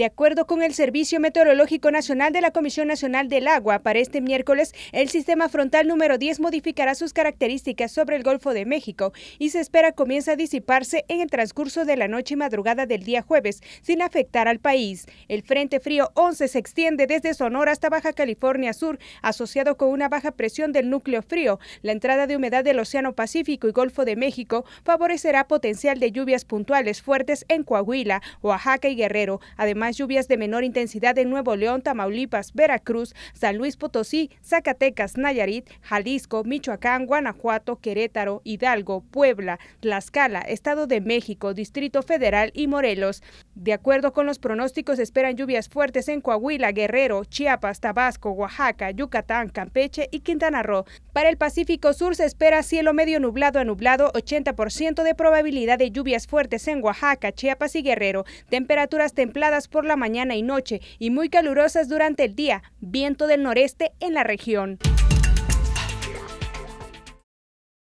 De acuerdo con el Servicio Meteorológico Nacional de la Comisión Nacional del Agua, para este miércoles el sistema frontal número 10 modificará sus características sobre el Golfo de México y se espera comienza a disiparse en el transcurso de la noche y madrugada del día jueves, sin afectar al país. El Frente Frío 11 se extiende desde Sonora hasta Baja California Sur, asociado con una baja presión del núcleo frío. La entrada de humedad del Océano Pacífico y Golfo de México favorecerá potencial de lluvias puntuales fuertes en Coahuila, Oaxaca y Guerrero, además lluvias de menor intensidad en Nuevo León, Tamaulipas, Veracruz, San Luis Potosí, Zacatecas, Nayarit, Jalisco, Michoacán, Guanajuato, Querétaro, Hidalgo, Puebla, Tlaxcala, Estado de México, Distrito Federal y Morelos. De acuerdo con los pronósticos, esperan lluvias fuertes en Coahuila, Guerrero, Chiapas, Tabasco, Oaxaca, Yucatán, Campeche y Quintana Roo. Para el Pacífico Sur se espera cielo medio nublado a nublado, 80% de probabilidad de lluvias fuertes en Oaxaca, Chiapas y Guerrero, temperaturas templadas por la mañana y noche y muy calurosas durante el día, viento del noreste en la región.